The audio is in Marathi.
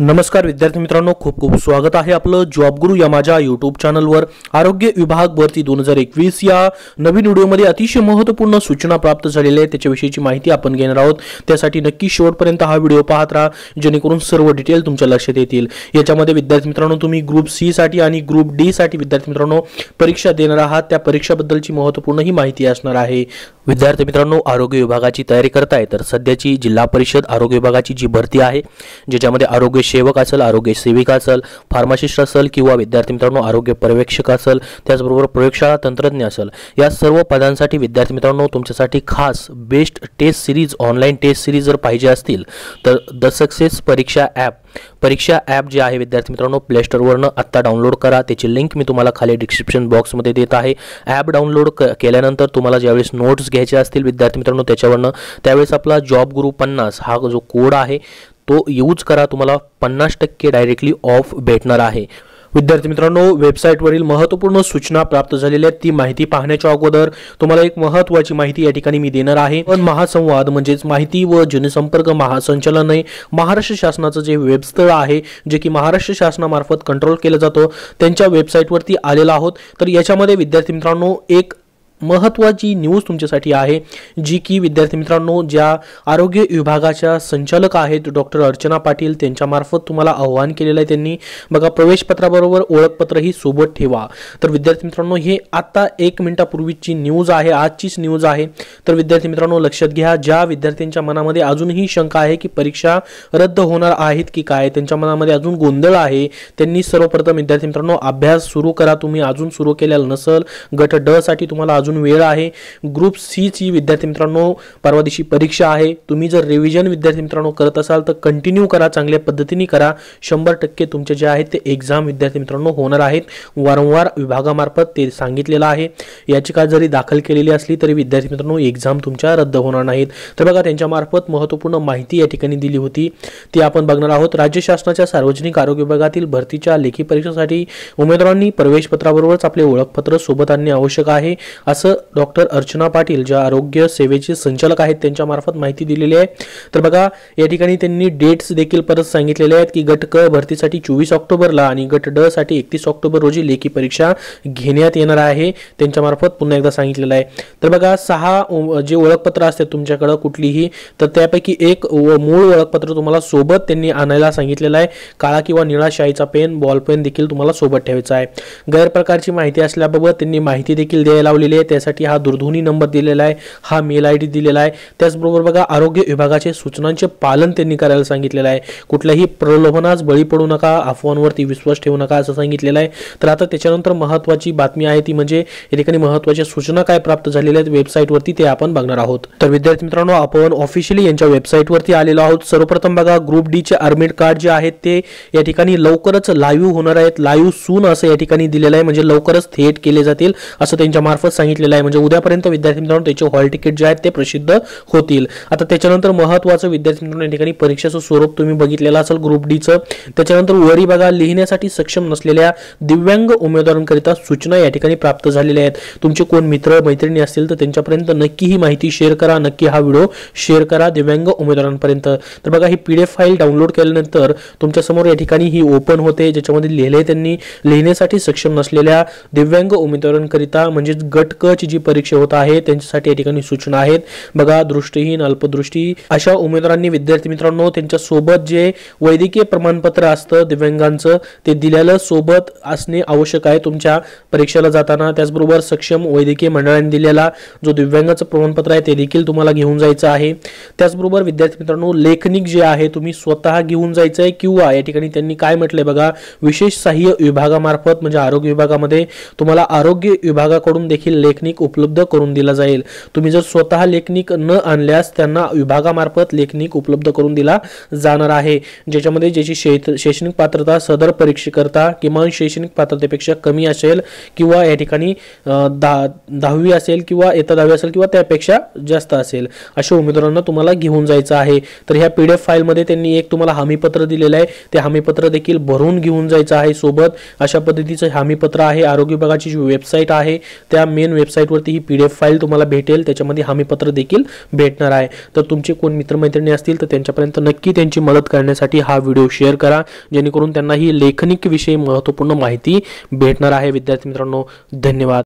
नमस्कार विद्यार्थी मित्रांनो खूप खूप स्वागत आहे आपलं जॉब गुरु या माझ्या यूट्यूब चॅनलवर आरोग्य विभाग भरती दोन हजार एकवीस या नवीन व्हिडिओमध्ये अतिशय महत्त्वपूर्ण सूचना प्राप्त झालेल्या आहे त्याच्याविषयीची माहिती आपण घेणार आहोत त्यासाठी नक्की शेवटपर्यंत हा व्हिडिओ पाहत राहा जेणेकरून सर्व डिटेल तुमच्या लक्षात येतील याच्यामध्ये विद्यार्थी मित्रांनो तुम्ही ग्रुप सी साठी आणि ग्रुप डी साठी विद्यार्थी मित्रांनो परीक्षा देणार आहात त्या परीक्षाबद्दलची महत्त्वपूर्ण ही माहिती असणार आहे विद्यार्थी मित्रांनो आरोग्य विभागाची तयारी करताय तर सध्याची जिल्हा परिषद आरोग्य विभागाची जी भरती आहे ज्याच्यामध्ये आरोग्य सेवक असेल आरोग्य सेविका असेल फार्मासिस्ट असेल किंवा विद्यार्थी मित्रांनो आरोग्य पर्यवेक्षक असेल त्याचबरोबर प्रयोगशाळा तंत्रज्ञ असेल या सर्व पदांसाठी विद्यार्थी मित्रांनो तुमच्यासाठी खास best test series online test series जर पाहिजे असतील तर द सक्सेस परीक्षा ॲप परीक्षा ॲप जे आहे विद्यार्थी मित्रांनो प्ले स्टोरवरनं आत्ता डाउनलोड करा त्याची लिंक मी तुम्हाला खाली डिस्क्रिप्शन बॉक्समध्ये देत आहे ॲप डाउनलोड क केल्यानंतर तुम्हाला ज्यावेळेस नोट्स घ्यायचे असतील विद्यार्थी मित्रांनो त्याच्यावरनं त्यावेळेस आपला जॉब गुरु पन्नास हा जो कोड आहे तो यूज करा तुम्हाला पन्नास टक्के डायरेक्टली ऑफ भेटणार आहे विद्यार्थी मित्रांनो वेबसाईटवरील महत्त्वपूर्ण सूचना प्राप्त झालेल्या आहेत ती माहिती पाहण्याच्या अगोदर तुम्हाला एक महत्त्वाची माहिती या ठिकाणी मी देणार आहे पण महासंवाद म्हणजेच माहिती व जनसंपर्क महासंचालन महाराष्ट्र शासनाचं जे वेबस्थळ आहे जे की महाराष्ट्र शासनामार्फत कंट्रोल केलं जातं त्यांच्या वेबसाईटवरती आलेला आहोत तर याच्यामध्ये विद्यार्थी मित्रांनो एक महत्त्वाची न्यूज तुमच्यासाठी आहे जी की विद्यार्थी मित्रांनो ज्या आरोग्य विभागाच्या संचालक आहेत डॉक्टर अर्चना पाटील त्यांच्यामार्फत तुम्हाला आवाहन केलेलं आहे त्यांनी बघा प्रवेशपत्राबरोबर ओळखपत्रही सोबत ठेवा तर विद्यार्थी मित्रांनो हे आत्ता एक मिनिटापूर्वीची न्यूज आहे आजचीच न्यूज आहे तर विद्यार्थी मित्रांनो लक्षात घ्या ज्या विद्यार्थ्यांच्या मनामध्ये अजूनही शंका आहे की परीक्षा रद्द होणार आहेत की काय त्यांच्या मनामध्ये अजून गोंधळ आहे त्यांनी सर्वप्रथम विद्यार्थी मित्रांनो अभ्यास सुरू करा तुम्ही अजून सुरू केलेला नसल गट ड साठी तुम्हाला अजून अजून वेळ आहे ग्रुप सी ची विद्यार्थी मित्रांनो परवा दिवशी परीक्षा आहे तुम्ही जर रिव्हिजन विद्यार्थी मित्रांनो करत असाल तर कंटिन्यू करा चांगल्या पद्धतीने करा शंभर टक्के तुमचे जे आहेत ते एक्झाम विद्यार्थी मित्रांनो होणार आहेत वारंवार विभागामार्फत ते सांगितलेलं आहे याचिका जरी दाखल केलेली असली तरी विद्यार्थी मित्रांनो एक्झाम तुमच्या रद्द होणार नाहीत तर बघा त्यांच्यामार्फत महत्त्वपूर्ण माहिती या ठिकाणी दिली होती ती आपण बघणार आहोत राज्य शासनाच्या सार्वजनिक आरोग्य विभागातील भरतीच्या लेखी परीक्षेसाठी उमेदवारांनी प्रवेशपत्राबरोबरच आपले ओळखपत्र सोबत आणणे आवश्यक आहे असं डॉक्टर अर्चना पाटील ज्या आरोग्य सेवेचे संचालक आहेत त्यांच्यामार्फत माहिती दिलेली आहे तर बघा या ठिकाणी त्यांनी डेट्स देखील परत सांगितलेले आहेत की गट क भरतीसाठी चोवीस ऑक्टोबरला आणि गट ड साठी एकतीस ऑक्टोबर रोजी लेखी परीक्षा घेण्यात येणार आहे त्यांच्यामार्फत पुन्हा एकदा सांगितलेलं आहे तर बघा सहा जे ओळखपत्र असतात तुमच्याकडं कुठलीही तर त्यापैकी एक मूळ ओळखपत्र तुम्हाला सोबत त्यांनी आणायला सांगितलेलं आहे काळा किंवा निळा शाईचा पेन बॉल पेन देखील तुम्हाला सोबत ठेवायचा आहे गैरप्रकारची माहिती असल्याबाबत त्यांनी माहिती देखील द्यायला लावलेली आहे त्यासाठी हा दूरध्वनी नंबर दिलेला आहे हा मेल आय डी दिलेला आहे त्याचबरोबर बघा आरोग्य विभागाचे सूचनांचे पालन त्यांनी करायला सांगितलेलं आहे कुठल्याही प्रलोभनास बळी पडू नका अफवांवरती विश्वास ठेवू नका असं सांगितलेलं आहे तर आता त्याच्यानंतर महत्वाची बातमी आहे ती म्हणजे या ठिकाणी महत्त्वाच्या सूचना काय प्राप्त झालेल्या आहेत वेबसाईटवरती ते आपण बघणार आहोत तर विद्यार्थी मित्रांनो आपण ऑफिशियली यांच्या वेबसाईटवरती आलेलो आहोत सर्वप्रथम बघा ग्रुप डी चे ॲडमिट कार्ड जे आहेत ते या ठिकाणी लवकरच लाईव्ह होणार आहेत लाईव्ह सून असं या ठिकाणी दिलेलं आहे म्हणजे लवकरच थेट केले जातील असं त्यांच्या मार्फत सांगितलं सांगितलेलं आहे म्हणजे उद्यापर्यंत विद्यार्थी मित्रांनो त्याचे हॉल तिकीट जे आहेत ते प्रसिद्ध होतील आता त्याच्यानंतर महत्त्वाचं विद्यार्थी मित्रांनो या ठिकाणी परीक्षेचं स्वरूप तुम्ही बघितलेलं असेल ग्रुप डीचं त्याच्यानंतर वरी बघा लिहिण्यासाठी सक्षम नसलेल्या दिव्यांग उमेदवारांकरिता सूचना या ठिकाणी प्राप्त झालेल्या आहेत तुमचे कोण मित्र मैत्रिणी असतील तर त्यांच्यापर्यंत नक्की ही माहिती शेअर करा नक्की हा व्हिडिओ शेअर करा दिव्यांग उमेदवारांपर्यंत तर बघा ही पी डी फाईल डाउनलोड केल्यानंतर तुमच्यासमोर या ठिकाणी ही ओपन होते ज्याच्यामध्ये लिहिले त्यांनी लिहिण्यासाठी सक्षम नसलेल्या दिव्यांग उमेदवारांकरिता म्हणजेच गट ची जी परीक्षा होत आहे त्यांच्यासाठी या ठिकाणी सूचना आहेत बघा दृष्टीहीन अल्पदृष्टी अशा उमेदवारांनी विद्यार्थी मित्रांनो त्यांच्या सोबत जे वैद्यकीय प्रमाणपत्र असतं दिव्यांगांचं ते दिलेलं सोबत असणे आवश्यक आहे तुमच्या परीक्षेला जाताना त्याचबरोबर सक्षम वैद्यकीय मंडळाने दिलेला जो दिव्यांगाचं प्रमाणपत्र आहे ते देखील तुम्हाला घेऊन जायचं आहे त्याचबरोबर विद्यार्थी मित्रांनो लेखनिक जे आहे तुम्ही स्वतः घेऊन जायचं आहे किंवा या ठिकाणी त्यांनी काय म्हटलंय बघा विशेष सहाय्य विभागामार्फत म्हणजे आरोग्य विभागामध्ये तुम्हाला आरोग्य विभागाकडून देखील लेखनिक उपलब्ध करून दिला जाईल तुम्ही जर स्वतः लेखनिक न आणल्यास त्यांना विभागामार्फत लेखनिक उपलब्ध करून दिला जाणार आहे ज्याच्यामध्ये ज्याची शैक्षणिक पात्रता सदर परीक्षेकरता किमान शैक्षणिक पात्रतेपेक्षा कमी असेल किंवा या ठिकाणी दा दहावी असेल किंवा येता दहावी असेल किंवा त्यापेक्षा जास्त असेल अशा उमेदवारांना तुम्हाला घेऊन जायचं आहे तर ह्या पी डी एफ फाईलमध्ये त्यांनी एक तुम्हाला हमीपत्र दिलेलं आहे ते हमीपत्र देखील भरून घेऊन जायचं आहे सोबत अशा पद्धतीचं हमीपत्र आहे आरोग्य विभागाची जी वेबसाईट आहे त्या मेन वेबसाईटवरती ही पी डी एफ फाईल तुम्हाला भेटेल त्याच्यामध्ये हमीपत्र देखील भेटणार आहे तर तुमचे कोण मित्रमैत्रिणी असतील तर त्यांच्यापर्यंत नक्की त्यांची मदत करण्यासाठी हा व्हिडिओ शेअर करा जेणेकरून त्यांना ही लेखनिक लेखनिकविषयी महत्त्वपूर्ण माहिती भेटणार आहे विद्यार्थी मित्रांनो धन्यवाद